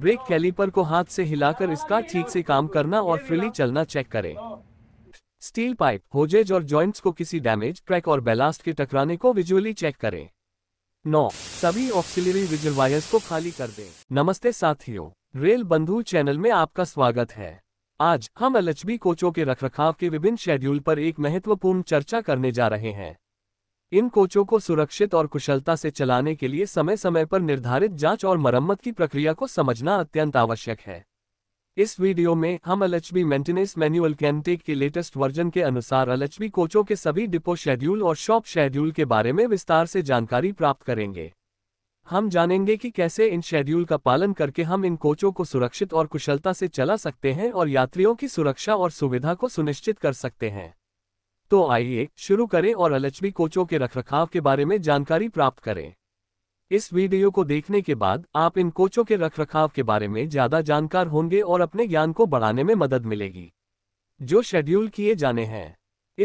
Break calliper को हाथ से हिलाकर इसका ठीक से काम करना और फ्रिली चलना चेक करें स्टील पाइप होजेज और जॉइंट्स को किसी डैमेज ट्रैक और बेलास्ट के टकराने को विजुअली चेक करें नौ सभी ऑक्सिलरी विजुअल वायर्स को खाली कर दें नमस्ते साथियों रेल बंधु चैनल में आपका स्वागत है आज हम एलएचबी कोचों के रखरखाव के विभिन्न शेड्यूल पर एक महत्वपूर्ण चर्चा करने जा रहे हैं इन कोचों को सुरक्षित और कुशलता से चलाने के लिए समय समय पर निर्धारित जांच और मरम्मत की प्रक्रिया को समझना अत्यंत आवश्यक है इस वीडियो में हम L H B maintenance manual Camtech के लेटेस्ट वर्जन के अनुसार एल एच बी कोचों के सभी डिपो शेड्यूल और शॉप शेड्यूल के बारे में विस्तार से जानकारी प्राप्त करेंगे हम जानेंगे कि कैसे इन शेड्यूल का पालन करके हम इन कोचों को सुरक्षित और कुशलता से चला सकते हैं और यात्रियों की सुरक्षा और सुविधा को सुनिश्चित कर सकते हैं तो आइए शुरू करें और एलएचबी कोचों के रखरखाव के बारे में जानकारी प्राप्त करें इस वीडियो को देखने के बाद आप इन कोचों के रखरखाव के बारे में ज्यादा जानकार होंगे और अपने ज्ञान को बढ़ाने में मदद मिलेगी जो शेड्यूल किए जाने हैं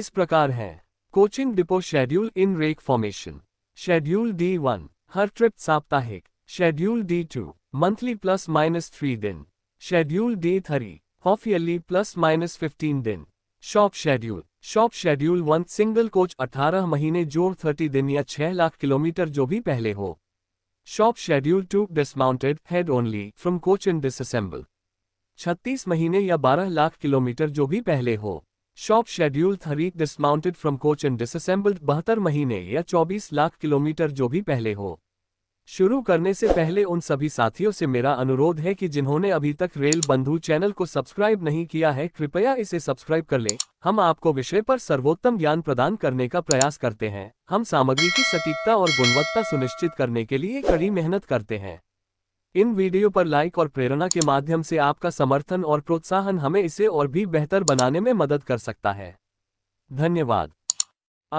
इस प्रकार हैं coaching depot schedule in rake formation schedule D one हर ट्रिप साप्ताहिक schedule D two monthly plus minus three दिन schedule D three half yearly plus minus fifteen दिन shop schedule shop schedule one single coach 18 महीने जोड़ 30 दिन या 6 lakh kilometre जो भी पहले हो shop schedule two dismounted head only from coach in disassemble 36 महीने या 12 लाख किलोमीटर जो भी पहले हो shop schedule three dismounted from coach and disassembled बहत्तर महीने या 24 लाख किलोमीटर जो भी पहले हो शुरू करने से पहले उन सभी साथियों से मेरा अनुरोध है कि जिन्होंने अभी तक रेल बंधु चैनल को सब्सक्राइब नहीं किया है कृपया इसे सब्सक्राइब कर लें हम आपको विषय पर सर्वोत्तम ज्ञान प्रदान करने का प्रयास करते हैं हम सामग्री की सटीकता और गुणवत्ता सुनिश्चित करने के लिए कड़ी मेहनत करते हैं इन वीडियो पर लाइक और प्रेरणा के माध्यम से आपका समर्थन और प्रोत्साहन हमें इसे और भी बेहतर बनाने में मदद कर सकता है धन्यवाद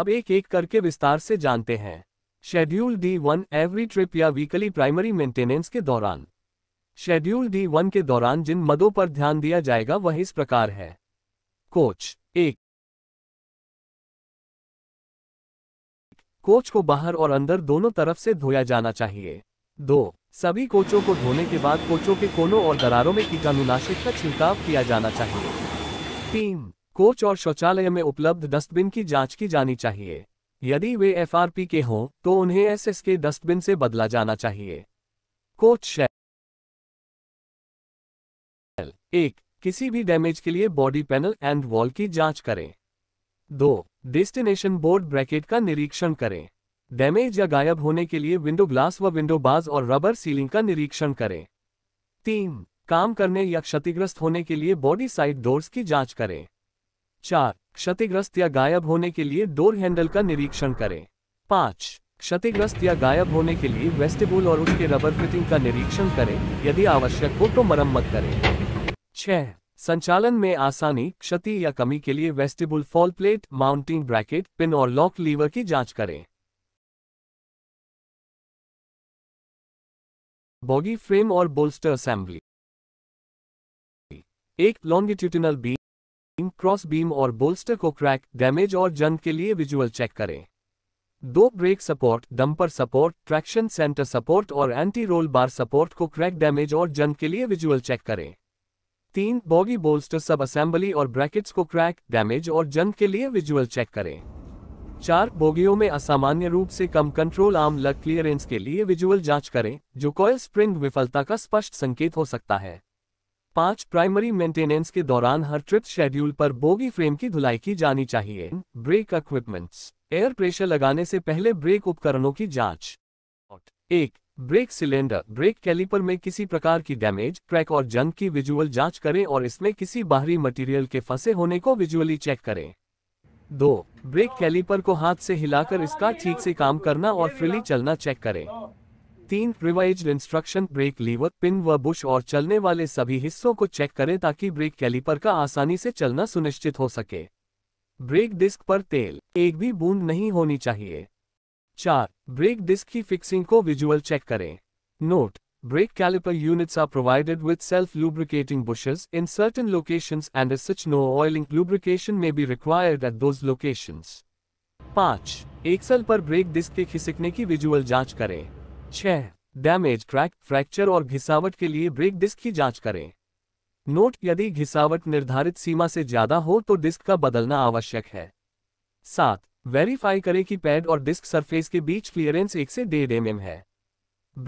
अब एक एक करके विस्तार से जानते हैं schedule D one every trip या वीकली प्राइमरी मेंटेनेंस के दौरान शेड्यूल डी वन के दौरान जिन मदों पर ध्यान दिया जाएगा वह इस प्रकार है कोच एक कोच को बाहर और अंदर दोनों तरफ से धोया जाना चाहिए दो सभी कोचों को धोने के बाद कोचों के कोनों और दरारों में कीटाणुनाशक का छिड़काव किया जाना चाहिए तीन कोच और शौचालय में उपलब्ध डस्टबिन की जांच की जानी चाहिए यदि वे एफआरपी के हों तो उन्हें एसएस के डस्टबिन से बदला जाना चाहिए कोच शेल एक किसी भी डैमेज के लिए बॉडी पैनल एंड वॉल की जांच करें दो डेस्टिनेशन बोर्ड ब्रैकेट का निरीक्षण करें डैमेज या गायब होने के लिए विंडो ग्लास व विंडो बाज और रबर सीलिंग का निरीक्षण करें तीन काम करने या क्षतिग्रस्त होने के लिए बॉडी साइड डोर्स की जांच करें चार क्षतिग्रस्त या गायब होने के लिए डोर हैंडल का निरीक्षण करें पाँच क्षतिग्रस्त या गायब होने के लिए वेस्टिबुल और उसके रबर फिटिंग का निरीक्षण करें यदि आवश्यक हो तो मरम्मत करें छह संचालन में आसानी क्षति या कमी के लिए vestibule fall plate mounting bracket pin और लॉक लीवर की जांच करें बॉगी फ्रेम और बोल्स्टर असेंबली एक लॉन्गिट्यूटिनल बी क्रॉस बीम और बोल्स्टर को क्रैक डैमेज और जंग के लिए विजुअल चेक करें दो brake support damper support traction centre support और एंटी रोल बार सपोर्ट को क्रैक डैमेज और जंग के लिए विजुअल चेक करें तीन बॉगी बोल्स्टर सब असेंबली और ब्रैकेट्स को क्रैक डैमेज और जंग के लिए विजुअल चेक करें चार बोगियों में असामान्य रूप से कम कंट्रोल आर्म लग क्लियरेंस के लिए विजुअल जांच करें जो कॉयल स्प्रिंग विफलता का स्पष्ट संकेत हो सकता है पाँच प्राइमरी मेंटेनेंस के दौरान हर ट्रिप शेड्यूल पर बोगी फ्रेम की धुलाई की जानी चाहिए ब्रेक इक्विपमेंट्स एयर प्रेशर लगाने से पहले ब्रेक उपकरणों की जांच एक ब्रेक सिलेंडर ब्रेक कैलिपर में किसी प्रकार की डैमेज क्रैक और जंग की विजुअल जांच करें और इसमें किसी बाहरी मटेरियल के फंसे होने को विजुअली चेक करें दो ब्रेक कैलिपर को हाथ से हिलाकर इसका ठीक से काम करना और फ्रीली चलना चेक करें तीन revise instruction brake lever pin व बुश और चलने वाले सभी हिस्सों को चेक करें ताकि ब्रेक कैलिपर का आसानी से चलना सुनिश्चित हो सके ब्रेक डिस्क पर तेल एक भी बूंद नहीं होनी चाहिए चार ब्रेक डिस्क की फिक्सिंग को विजुअल चेक करें note brake caliper units are provided with self lubricating bushes in certain location and such no oiling lubrication may be required at those those पांच एक्सल पर ब्रेक डिस्क के खिसकने की visual जांच करें छह डैमेज क्रैक फ्रैक्चर और घिसावट के लिए ब्रेक डिस्क की जांच करें नोट यदि घिसावट निर्धारित सीमा से ज्यादा हो तो डिस्क का बदलना आवश्यक है सात वेरीफाई करें कि पैड और डिस्क सरफेस के बीच क्लियरेंस एक से डेढ़ एम mm है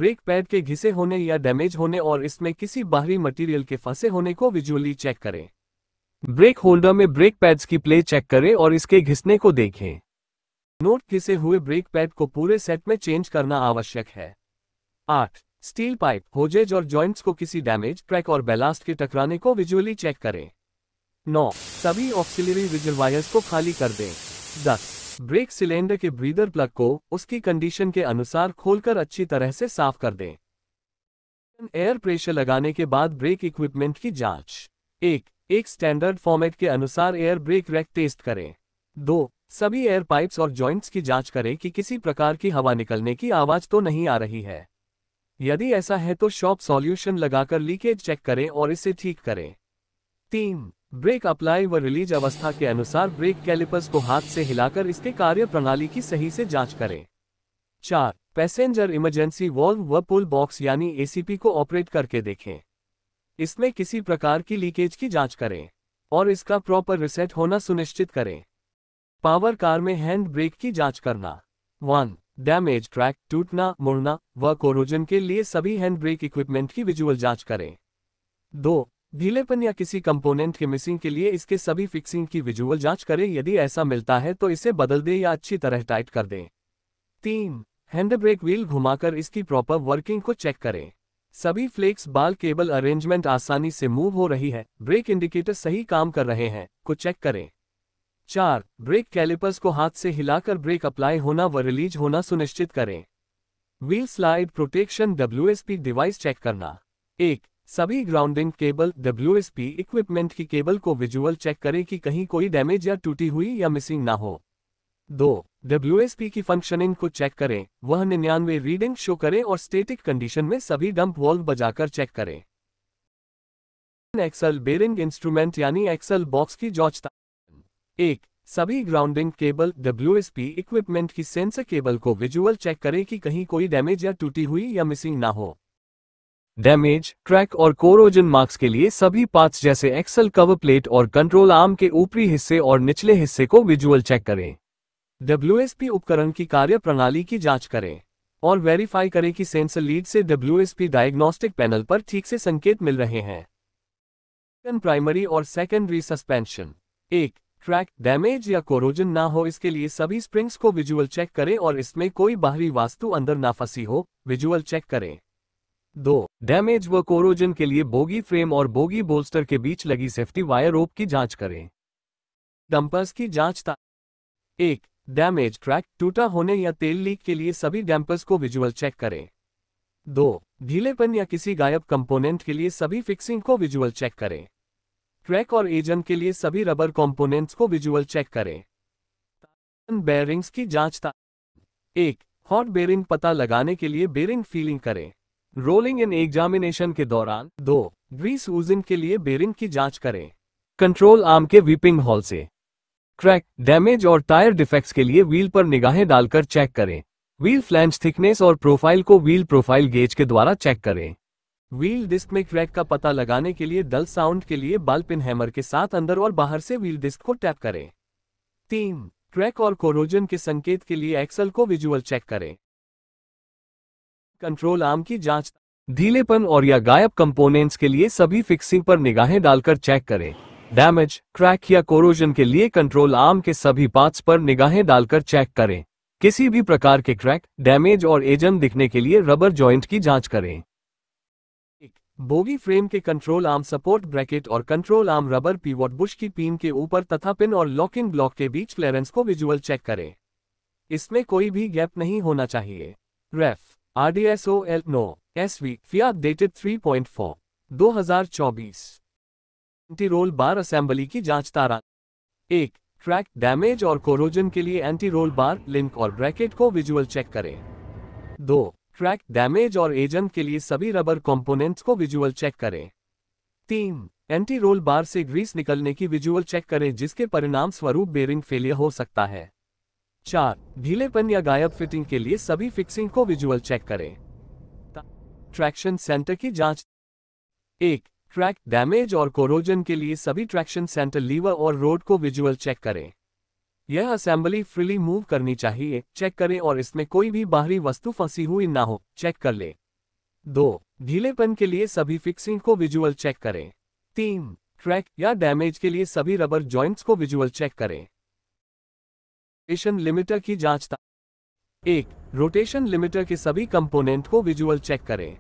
ब्रेक पैड के घिसे होने या डैमेज होने और इसमें किसी बाहरी मटेरियल के फंसे होने को विजुअली चेक करें ब्रेक होल्डर में ब्रेक पैड्स की प्ले चेक करें और इसके घिसने को देखें नोट किसे हुए ब्रेक पैड को पूरे सेट में चेंज करना आवश्यक है आठ स्टील पाइप होजेज और जॉइंट्स को किसी डैमेज क्रैक और बेलास्ट के टकराने को विजुअली चेक करें नौ सभी ऑक्सिलरी विजुअल वायर्स को खाली कर दें दस ब्रेक सिलेंडर के ब्रीदर प्लग को उसकी कंडीशन के अनुसार खोलकर अच्छी तरह से साफ कर दें एयर प्रेशर लगाने के बाद ब्रेक इक्विपमेंट की जांच एक एक स्टैंडर्ड फॉर्मेट के अनुसार एयर ब्रेक रैक टेस्ट करें दो सभी एयर पाइप्स और जॉइंट्स की जांच करें कि किसी प्रकार की हवा निकलने की आवाज तो नहीं आ रही है यदि ऐसा है तो शॉप सॉल्यूशन लगाकर लीकेज चेक करें और इसे ठीक करें तीन ब्रेक अप्लाई व रिलीज अवस्था के अनुसार ब्रेक कैलिपर्स को हाथ से हिलाकर इसके कार्य प्रणाली की सही से जांच करें चार पैसेंजर इमरजेंसी वॉल्व व पुल बॉक्स यानी एसीपी को ऑपरेट करके देखें इसमें किसी प्रकार की लीकेज की जांच करें और इसका प्रॉपर रिसेट होना सुनिश्चित करें पावर कार में हैंड ब्रेक की जांच करना वन डैमेज ट्रैक टूटना मुड़ना व कोरोजन के लिए सभी हैंड ब्रेक इक्विपमेंट की विजुअल जांच करें दो ढीलेपन या किसी कंपोनेंट के मिसिंग के लिए इसके सभी फिक्सिंग की विजुअल जांच करें यदि ऐसा मिलता है तो इसे बदल दें या अच्छी तरह टाइट कर दें तीन हैंड ब्रेक व्हील घुमाकर इसकी प्रॉपर वर्किंग को चेक करें सभी फ्लेक्स बाल केबल अरेंजमेंट आसानी से मूव हो रही है ब्रेक इंडिकेटर सही काम कर रहे हैं को चेक करें चार ब्रेक कैलिपर्स को हाथ से हिलाकर ब्रेक अप्लाई होना व रिलीज होना सुनिश्चित करें wheel slide protection W device check करना एक सभी ग्राउंडिंग केबल डब्ल्यू इक्विपमेंट की केबल को विजुअल चेक करें कि कहीं कोई डैमेज या टूटी हुई या मिसिंग ना हो दो डब्ल्यू की फंक्शनिंग को चेक करें वह निन्यानवे रीडिंग शो करें और स्टेटिक कंडीशन में सभी डंप वॉल्व बजाकर चेक करें एक्सल बेरिंग इंस्ट्रूमेंट यानी एक्सल बॉक्स की जॉचता एक सभी ग्राउंडिंग केबल डब्ल्यू इक्विपमेंट की सेंसर केबल को विजुअल चेक करें कि कहीं कोई डैमेज या टूटी हुई या मिसिंग ना हो डैमेज ट्रैक और कोरोजन मार्क्स के लिए सभी पार्ट्स जैसे एक्सल कवर प्लेट और कंट्रोल आर्म के ऊपरी हिस्से और निचले हिस्से को विजुअल चेक करें डब्ल्यू उपकरण की कार्य प्रणाली की जांच करें और वेरीफाई करें कि सेंसर लीड से डब्ल्यू डायग्नोस्टिक पैनल पर ठीक से संकेत मिल रहे हैं प्राइमरी और सेकेंडरी सस्पेंशन एक ट्रैक डैमेज या कोरोजन ना हो इसके लिए सभी स्प्रिंग्स को विजुअल चेक करें और इसमें कोई बाहरी वास्तु अंदर ना फंसी हो विजुअल चेक करें दो डैमेज व कोरोजन के लिए बोगी फ्रेम और बोगी बोल्स्टर के बीच लगी सेफ्टी वायर रोप की जांच करें डंपर्स की जांच था एक डैमेज ट्रैक टूटा होने या तेल लीक के लिए सभी डैम्पर्स को विजुअल चेक करें दो ढीलेपन या किसी गायब कंपोनेंट के लिए सभी फिक्सिंग को विजुअल चेक करें ट्रैक और एजन के लिए सभी रबर कंपोनेंट्स को विजुअल चेक करें बेयरिंग्स की जांच एक हॉट बेरिंग पता लगाने के लिए बेरिंग फीलिंग करें रोलिंग इन एग्जामिनेशन के दौरान दो ग्रीस ऊजिंग के लिए बेरिंग की जांच करें कंट्रोल आर्म के व्हीपिंग हॉल से क्रैक डैमेज और टायर डिफेक्ट्स के लिए व्हील पर निगाहें डालकर चेक करें व्हील फ्लैंच थिकनेस और प्रोफाइल को व्हील प्रोफाइल गेज के द्वारा चेक करें व्हील डिस्क में क्रैक का पता लगाने के लिए डल साउंड के लिए बाल पिन हैमर के साथ अंदर और बाहर से व्हील डिस्क को टैप करें तीन क्रैक और कोरोजन के संकेत के लिए एक्सल को विजुअल चेक करें कंट्रोल आर्म की जांच ढीलेपन और या गायब कंपोनेंट्स के लिए सभी फिक्सिंग पर निगाहें डालकर चेक करें डैमेज क्रैक या कोरोजन के लिए कंट्रोल आर्म के सभी पार्ट्स पर निगाहें डालकर चेक करें किसी भी प्रकार के क्रैक डैमेज और एजन दिखने के लिए रबर ज्वाइंट की जांच करें बोगी फ्रेम के कंट्रोल आर्म सपोर्ट ब्रैकेट और control arm rubber pivot bush की पीन के ऊपर तथा पिन और लॉकिंग ब्लॉक के बीच क्लेरेंस को विजुअल चेक करें इसमें कोई भी गैप नहीं होना चाहिए ref R D S O L no S V फिया डेटेड थ्री पॉइंट फोर दो हजार चौबीस एंटी रोल बार असेंबली की जांच तारा एक ट्रैक डैमेज और कोरोजन के लिए एंटी रोल बार लिंक और ब्रैकेट को विजुअल चेक करें दो क्रैक डैमेज और एजेंट के लिए सभी रबर कंपोनेंट्स को विजुअल चेक करें तीन एंटी रोल बार से ग्रीस निकलने की विजुअल चेक करें जिसके परिणाम स्वरूप बेरिंग फेलियर हो सकता है चार ढीलेपन या गायब फिटिंग के लिए सभी फिक्सिंग को विजुअल चेक करें ट्रैक्शन सेंटर की जांच एक ट्रैक डैमेज और कोरोजन के लिए सभी ट्रैक्शन सेंटर लीवर और रोड को विजुअल चेक करें यह असेंबली फ्रीली मूव करनी चाहिए चेक करें और इसमें कोई भी बाहरी वस्तु फंसी हुई ना हो चेक कर लें दो ढीलेपन के लिए सभी फिक्सिंग को विजुअल चेक करें तीन ट्रैक या डैमेज के लिए सभी रबर जॉइंट्स को विजुअल चेक करें रोटेशन लिमिटर की जांच एक रोटेशन लिमिटर के सभी कंपोनेंट को विजुअल चेक करें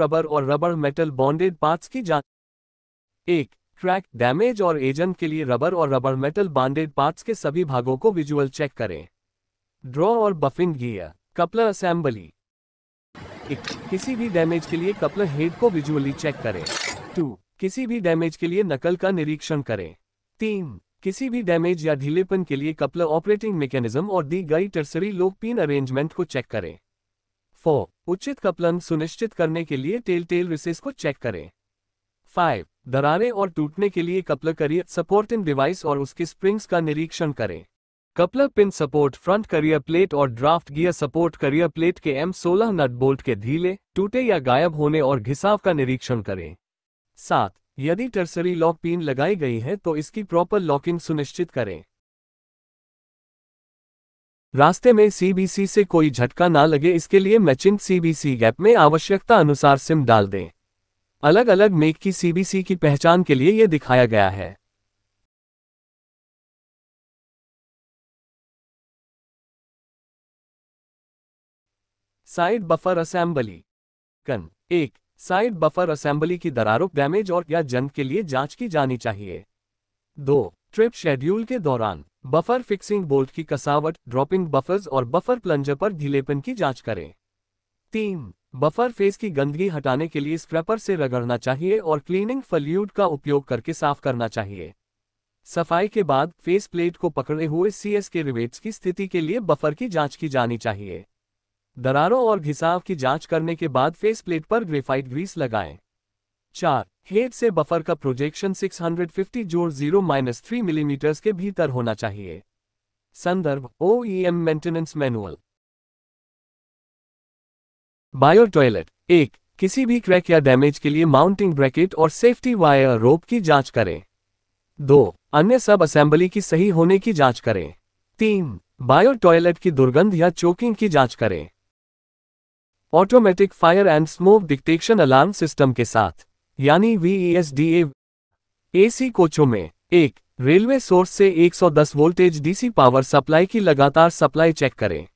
रबर और रबर मेटल बॉन्डेड पार्ट्स की जांच एक ट्रैक डैमेज और एजेंट के लिए रबर और रबर मेटल बांडेड पार्ट्स के सभी भागों को विजुअल चेक करें ड्रॉ और बफिंग गियर कपलर असेंबली किसी भी डैमेज के लिए कपलर हेड को विजुअली चेक करें टू किसी भी डैमेज के लिए नकल का निरीक्षण करें तीन किसी भी डैमेज या ढीलेपन के लिए कपलर ऑपरेटिंग मैकेनिज्म और दी गई टर्सरी लोक पिन अरेंजमेंट को चेक करें फोर उचित कपलन सुनिश्चित करने के लिए टेल टेल रिसेस को चेक करें फाइव दरारें और टूटने के लिए coupler carrier support in device और उसके स्प्रिंग्स का निरीक्षण करें coupler pin support front carrier plate और draft gear support carrier plate के एम सोलह नट बोल्ट के ढीले टूटे या गायब होने और घिसाव का निरीक्षण करें सात यदि टर्सरी लॉक पिन लगाई गई है तो इसकी प्रॉपर लॉकिंग सुनिश्चित करें रास्ते में सीबीसी से कोई झटका ना लगे इसके लिए मैचिंग सीबीसी गैप में आवश्यकता अनुसार सिम डाल दें अलग अलग मेक की सीबीसी की पहचान के लिए यह दिखाया गया है साइड बफर असेंबली कन एक साइड बफर असेंबली की दरारों डैमेज और या जंग के लिए जांच की जानी चाहिए दो ट्रिप शेड्यूल के दौरान बफर फिक्सिंग बोल्ट की कसावट ड्रॉपिंग बफर्स और बफर प्लंजर पर ढीलेपन की जांच करें तीन बफर फेस की गंदगी हटाने के लिए स्क्रपर से रगड़ना चाहिए और क्लीनिंग फल्यूड का उपयोग करके साफ करना चाहिए सफाई के बाद फेस प्लेट को पकड़े हुए सीएस के रिवेट्स की स्थिति के लिए बफर की जांच की जानी चाहिए दरारों और घिसाव की जांच करने के बाद फेस प्लेट पर ग्रेफाइट ग्रीस लगाएं। चार हेड से बफर का प्रोजेक्शन 650 जोड़ जीरो माइनस थ्री मिलीमीटर्स के भीतर होना चाहिए संदर्भ O E maintenance manual bio toilet एक किसी भी क्रैक या डैमेज के लिए माउंटिंग ब्रैकेट और सेफ्टी वायर रोप की जांच करें दो अन्य सब असेंबली की सही होने की जांच करें तीन बायो टॉयलेट की दुर्गंध या चोकिंग की जांच करें automatic fire and smoke detection alarm system के साथ यानी वीईएसडीए एसी e कोचों में एक रेलवे सोर्स से 110 वोल्टेज डीसी पावर सप्लाई की लगातार सप्लाई चेक करें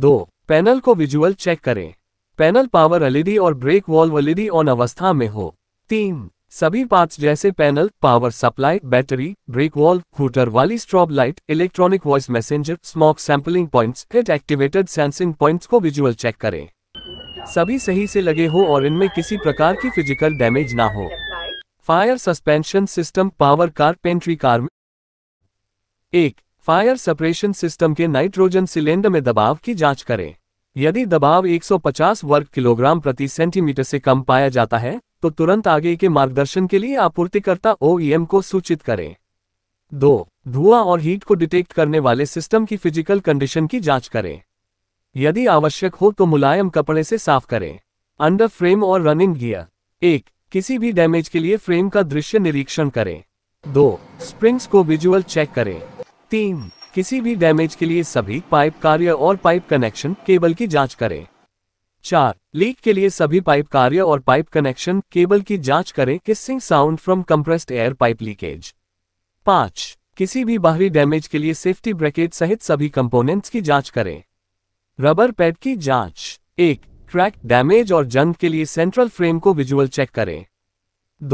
दो पैनल को विजुअल चेक करें पैनल पावर एलईडी और ब्रेक वॉल्व एलईडी ऑन अवस्था में हो तीन सभी पार्ट्स जैसे panel power supply battery brake valve hooter वाली strobe light electronic voice messenger smoke sampling points heat activated sensing points को विजुअल चेक करें सभी सही से लगे हो और इनमें किसी प्रकार की फिजिकल डैमेज ना हो fire suppression system power car pantry car में एक फायर सपरेशन सिस्टम के नाइट्रोजन सिलेंडर में दबाव की जाँच करें यदि दबाव 150 वर्ग किलोग्राम प्रति सेंटीमीटर से कम पाया जाता है तो तुरंत आगे के मार्गदर्शन के लिए आपूर्तिकर्ता ओईएम e को सूचित करें दो धुआं और हीट को डिटेक्ट करने वाले सिस्टम की फिजिकल कंडीशन की जांच करें यदि आवश्यक हो तो मुलायम कपड़े से साफ करें अंडर फ्रेम और रनिंग गियर एक किसी भी डैमेज के लिए फ्रेम का दृश्य निरीक्षण करें दो स्प्रिंग्स को विजुअल चेक करें तीन किसी भी डैमेज के लिए सभी पाइप कार्य और पाइप कनेक्शन केबल की जांच करें चार लीक के लिए सभी पाइप कार्य और पाइप कनेक्शन केबल की जांच करें hissing sound from compressed air pipe leakage पांच किसी भी बाहरी डैमेज के लिए सेफ्टी ब्रैकेट सहित सभी कंपोनेंट्स की जांच करें रबर पैड की जांच एक क्रैक डैमेज और जंग के लिए सेंट्रल फ्रेम को विजुअल चेक करें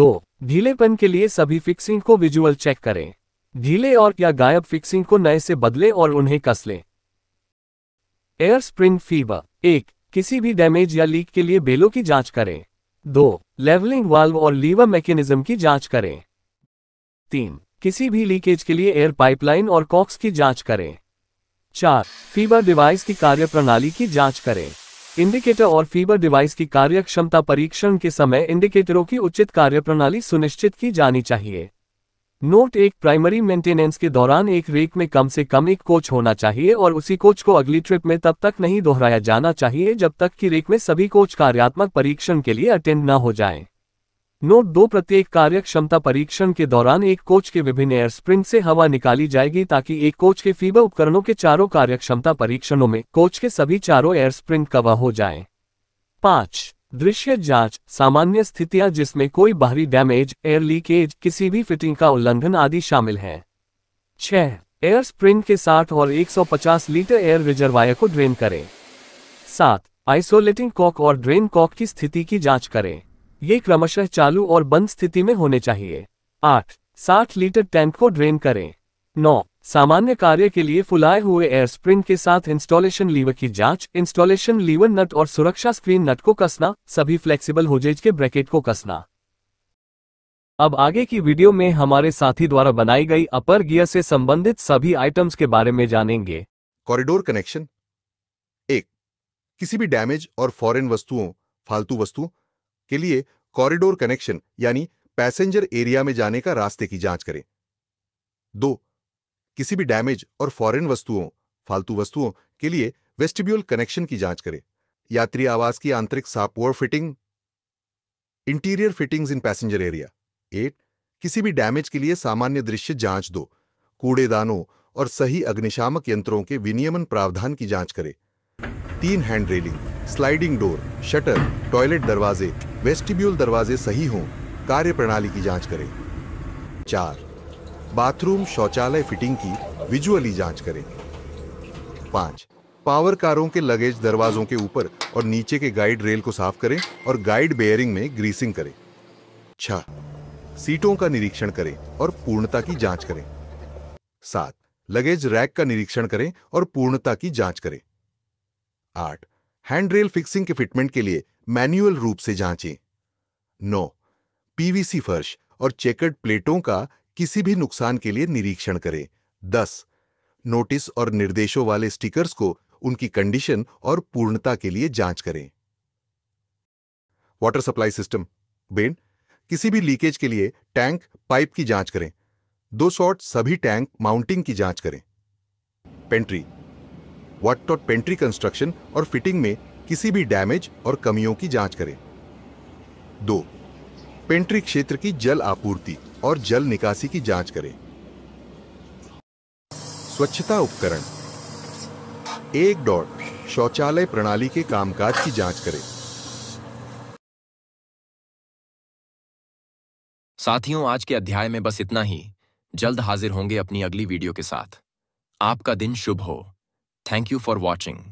दो ढीलेपन के लिए सभी फिक्सिंग को विजुअल चेक करें ढीले और या गायब फिक्सिंग को नए से बदले और उन्हें कस लें एयर स्प्रिंग फीवर एक किसी भी डैमेज या लीक के लिए बेलों की जांच करें दो लेवलिंग वाल्व और लीवर मैकेनिज्म की जांच करें तीन किसी भी लीकेज के लिए एयर पाइपलाइन और कॉक्स की जांच करें चार फीवर डिवाइस की कार्यप्रणाली की जांच करें इंडिकेटर और फीवर डिवाइस की कार्यक्षमता परीक्षण के समय इंडिकेटरों की उचित कार्यप्रणाली सुनिश्चित की जानी चाहिए नोट एक प्राइमरी मेंटेनेंस के दौरान एक रेक में कम से कम एक कोच होना चाहिए और उसी कोच को अगली ट्रिप में तब तक नहीं दोहराया जाना चाहिए जब तक कि रेक में सभी कोच कार्यात्मक परीक्षण के लिए अटेंड न हो जाएं। नोट दो प्रत्येक कार्य क्षमता परीक्षण के दौरान एक कोच के विभिन्न एयर स्प्रिंट से हवा निकाली जाएगी ताकि एक कोच के फीबा उपकरणों के चारों कार्यक्षमता परीक्षणों में कोच के सभी चारों एयर स्प्रिंट कवर हो जाए पाँच दृश्य जांच सामान्य स्थितियां जिसमें कोई बाहरी डैमेज एयर लीकेज किसी भी फिटिंग का उल्लंघन आदि शामिल हैं छह एयर स्प्रिंग के साथ और 150 लीटर एयर रिजर्वायर को ड्रेन करें सात आइसोलेटिंग कॉक और ड्रेन कॉक की स्थिति की जांच करें ये क्रमशः चालू और बंद स्थिति में होने चाहिए आठ साठ लीटर टैंक को ड्रेन करें नौ सामान्य कार्य के लिए फुलाए हुए एयर स्प्रिंग के साथ इंस्टॉलेशन लीवर की जांच, इंस्टॉलेशन लीवर नट और सुरक्षा स्क्रीन नट को कसना सभी फ्लेक्सिबल होजेज के ब्रैकेट को कसना अब आगे की वीडियो में हमारे साथी द्वारा बनाई गई अपर गियर से संबंधित सभी आइटम्स के बारे में जानेंगे कॉरिडोर कनेक्शन एक किसी भी डैमेज और फॉरेन वस्तुओं फालतू वस्तुओं के लिए कॉरिडोर कनेक्शन यानी पैसेंजर एरिया में जाने का रास्ते की जांच करें दो किसी भी डैमेज और फॉरेन वस्तुओं फालतू वस्तुओं के लिए वेस्टिब्यूल कनेक्शन की जांच करें यात्री आवास की आंतरिक सापोर fitting interior fittings in passenger area at किसी भी डैमेज के लिए सामान्य दृश्य जांच दो कूड़ेदानों और सही अग्निशामक यंत्रों के विनियमन प्रावधान की जांच करें तीन hand railing sliding door shutter toilet दरवाजे वेस्टिब्यूल दरवाजे सही हों कार्य प्रणाली की जांच करें चार बाथरूम शौचालय फिटिंग की विजुअली जांच करें पांच पावर कारों के लगेज दरवाजों के ऊपर और नीचे के गाइड रेल को साफ करें और गाइड बेयरिंग में ग्रीसिंग करें छह सीटों का निरीक्षण करें और पूर्णता की जांच करें सात लगेज रैक का निरीक्षण करें और पूर्णता की जांच करें आठ हैंडरेल फिक्सिंग के फिटमेंट के लिए मैन्युअल रूप से जांचें नौ पीवीसी फर्श और चेकर्ड प्लेटों का किसी भी नुकसान के लिए निरीक्षण करें दस नोटिस और निर्देशों वाले स्टिकर्स को उनकी कंडीशन और पूर्णता के लिए जांच करें वाटर सप्लाई सिस्टम बेन किसी भी लीकेज के लिए टैंक पाइप की जांच करें दो शॉट सभी टैंक माउंटिंग की जांच करें पेंट्री वाट और पेंट्री कंस्ट्रक्शन और फिटिंग में किसी भी डैमेज और कमियों की जांच करें दो पेंट्री क्षेत्र की जल आपूर्ति और जल निकासी की जांच करें स्वच्छता उपकरण एक डॉट शौचालय प्रणाली के कामकाज की जांच करें साथियों आज के अध्याय में बस इतना ही जल्द हाजिर होंगे अपनी अगली वीडियो के साथ आपका दिन शुभ हो थैंक यू फॉर वॉचिंग